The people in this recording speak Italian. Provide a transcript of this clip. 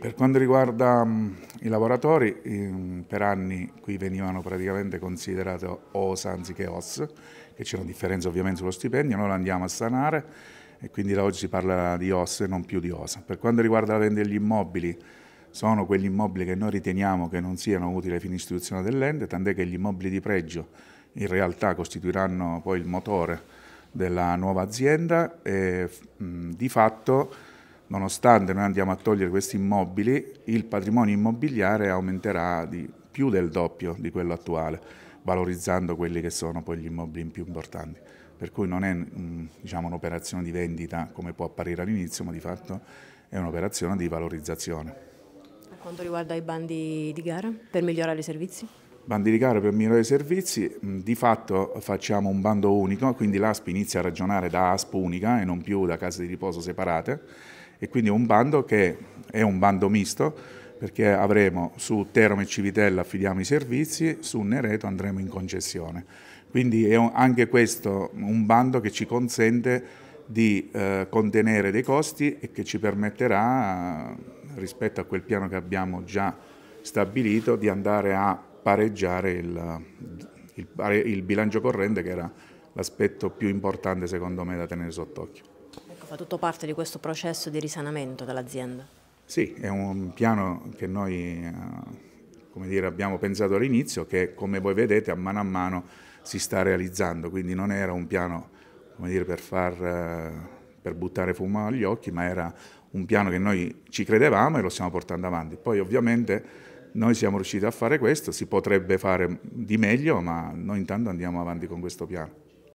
Per quanto riguarda um, i lavoratori, in, per anni qui venivano praticamente considerati OS anziché OS, che c'è una differenza ovviamente sullo stipendio, noi lo andiamo a sanare e quindi da oggi si parla di OS e non più di OS. Per quanto riguarda la vendita degli immobili, sono quegli immobili che noi riteniamo che non siano utili ai fini istituzionali dell'ente, tant'è che gli immobili di pregio in realtà costituiranno poi il motore della nuova azienda e mh, mm, di fatto nonostante noi andiamo a togliere questi immobili, il patrimonio immobiliare aumenterà di più del doppio di quello attuale, valorizzando quelli che sono poi gli immobili più importanti. Per cui non è mm, diciamo, un'operazione di vendita come può apparire all'inizio, ma di fatto è un'operazione di valorizzazione. Per quanto riguarda i bandi di gara per migliorare i servizi? bandi di gara per migliorare i servizi, mm, di fatto facciamo un bando unico, quindi l'ASP inizia a ragionare da ASP unica e non più da case di riposo separate e quindi un bando che è un bando misto perché avremo su Teramo e Civitella affidiamo i servizi, su Nereto andremo in concessione. Quindi è anche questo un bando che ci consente di eh, contenere dei costi e che ci permetterà, rispetto a quel piano che abbiamo già stabilito, di andare a pareggiare il, il, il bilancio corrente che era l'aspetto più importante secondo me da tenere sott'occhio. Fa tutto parte di questo processo di risanamento dell'azienda? Sì, è un piano che noi eh, dire, abbiamo pensato all'inizio che come voi vedete a mano a mano si sta realizzando, quindi non era un piano dire, per, far, eh, per buttare fumo agli occhi, ma era un piano che noi ci credevamo e lo stiamo portando avanti. Poi ovviamente noi siamo riusciti a fare questo, si potrebbe fare di meglio, ma noi intanto andiamo avanti con questo piano.